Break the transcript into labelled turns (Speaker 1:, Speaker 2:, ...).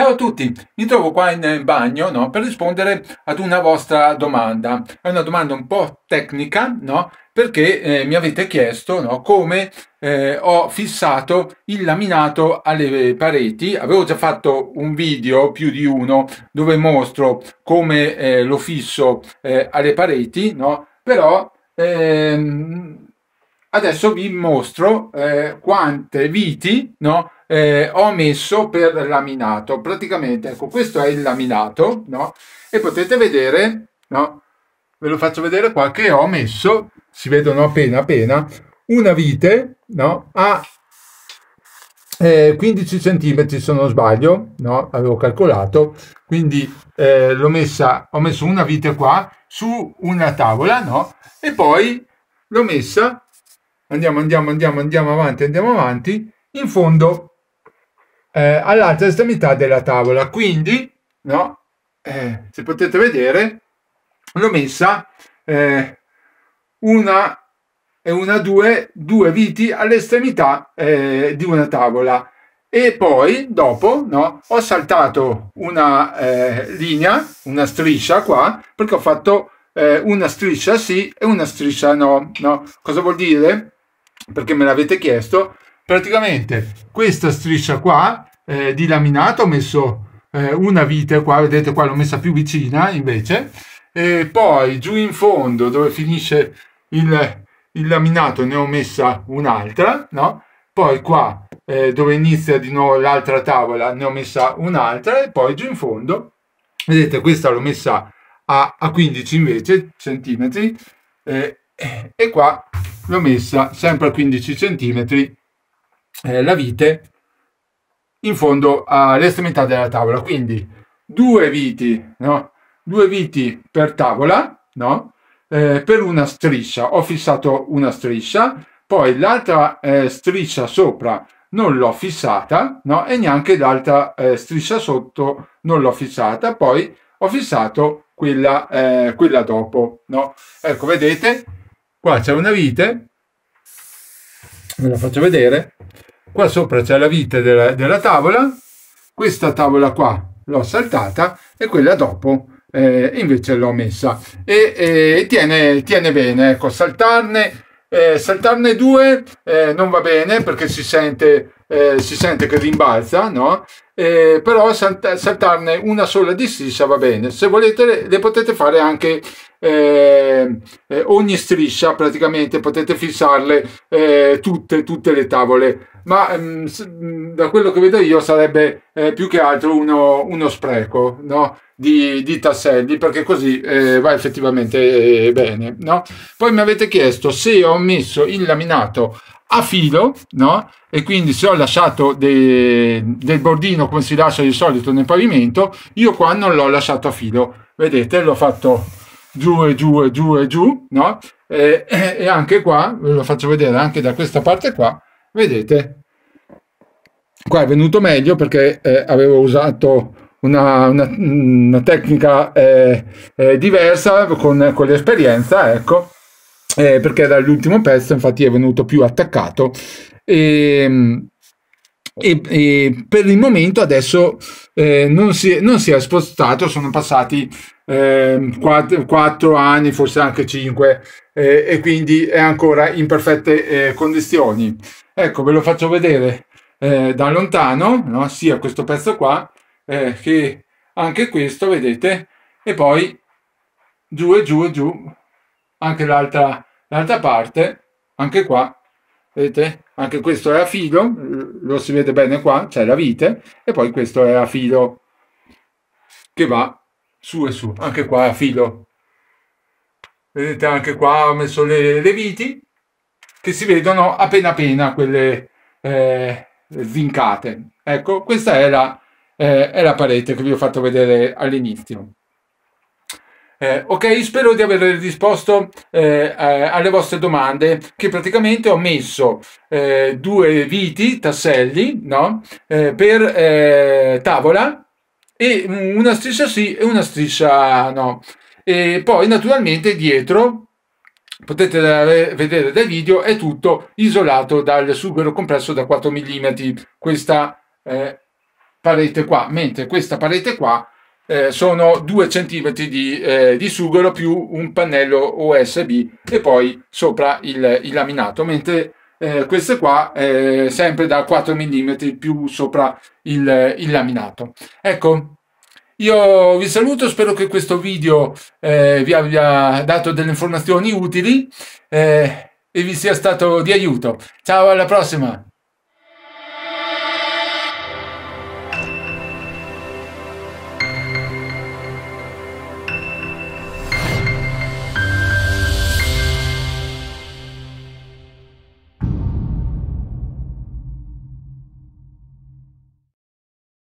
Speaker 1: Ciao a tutti, mi trovo qua eh, in bagno no, per rispondere ad una vostra domanda. È una domanda un po' tecnica, no? perché eh, mi avete chiesto no, come eh, ho fissato il laminato alle pareti. Avevo già fatto un video, più di uno, dove mostro come eh, lo fisso eh, alle pareti, no? però ehm, adesso vi mostro eh, quante viti no, eh, ho messo per laminato. Praticamente, ecco, questo è il laminato, no? E potete vedere, no? Ve lo faccio vedere qua che ho messo, si vedono appena appena, una vite, no? A eh, 15 centimetri, se non sbaglio, no? Avevo calcolato, quindi eh, l'ho messa, ho messo una vite qua su una tavola, no? E poi l'ho messa, andiamo, andiamo, andiamo, andiamo avanti, andiamo avanti, in fondo eh, all'altra estremità della tavola. Quindi, no, eh, se potete vedere, l'ho messa eh, una e una due, due viti all'estremità eh, di una tavola. E poi, dopo, no, ho saltato una eh, linea, una striscia qua, perché ho fatto eh, una striscia sì e una striscia no, no. Cosa vuol dire? Perché me l'avete chiesto praticamente questa striscia qua eh, di laminato ho messo eh, una vite qua vedete qua l'ho messa più vicina invece e poi giù in fondo dove finisce il, il laminato ne ho messa un'altra no poi qua eh, dove inizia di nuovo l'altra tavola ne ho messa un'altra e poi giù in fondo vedete questa l'ho messa a, a 15 invece centimetri eh, e qua l'ho messa sempre a 15 centimetri eh, la vite in fondo all'estremità della tavola. Quindi due viti, no? due viti per tavola, no? eh, per una striscia. Ho fissato una striscia, poi l'altra eh, striscia sopra non l'ho fissata no? e neanche l'altra eh, striscia sotto non l'ho fissata, poi ho fissato quella, eh, quella dopo. No? Ecco, vedete, qua c'è una vite, ve la faccio vedere, qua sopra c'è la vite della, della tavola, questa tavola qua l'ho saltata e quella dopo eh, invece l'ho messa e, e tiene, tiene, bene ecco saltarne eh, saltarne due eh, non va bene perché si sente eh, si sente che rimbalza no eh, però saltarne una sola di striscia va bene. Se volete le, le potete fare anche eh, eh, ogni striscia, praticamente potete fissarle eh, tutte, tutte le tavole, ma mh, mm, mm, da quello che vedo io sarebbe eh, più che altro uno, uno spreco no? di, di, tasselli, perché così eh, va effettivamente bene. No? Poi mi avete chiesto se ho messo il laminato a filo, no? E quindi se ho lasciato de, del bordino come si lascia di solito nel pavimento, io qua non l'ho lasciato a filo. Vedete, l'ho fatto giù e giù e giù e giù, no? E, e anche qua, ve lo faccio vedere anche da questa parte qua, vedete, qua è venuto meglio perché eh, avevo usato una, una, una tecnica eh, eh, diversa con, con l'esperienza, ecco eh, perché l'ultimo pezzo infatti è venuto più attaccato e, ehm, e, e per il momento adesso eh, non, si, non, si, è spostato, sono passati eh, 4, 4, anni, forse anche 5 eh, e quindi è ancora in perfette eh, condizioni. Ecco, ve lo faccio vedere eh, da lontano, no? sia questo pezzo qua che anche questo, vedete, e poi giù e giù e giù anche l'altra D'altra parte, anche qua, vedete, anche questo è a filo, lo si vede bene qua, c'è la vite, e poi questo è a filo che va su e su, anche qua è a filo. Vedete, anche qua ho messo le, le viti, che si vedono appena appena quelle eh, zincate. Ecco, questa è la, eh, è la parete che vi ho fatto vedere all'inizio. Eh, ok, spero di aver risposto eh, alle vostre domande, che praticamente ho messo eh, due viti, tasselli, no? Eh, per eh, tavola e una striscia sì e una striscia no. E poi naturalmente dietro potete vedere dai video è tutto isolato dal sughero compresso da 4 mm questa eh, parete qua mentre questa parete qua eh, sono 2 cm di, eh, di, sughero più un pannello USB e poi sopra il, il laminato, mentre eh, queste qua eh, sempre da 4 mm più sopra il, il laminato. Ecco, io vi saluto, spero che questo video eh, vi abbia dato delle informazioni utili eh, e vi sia stato di aiuto. Ciao, alla prossima!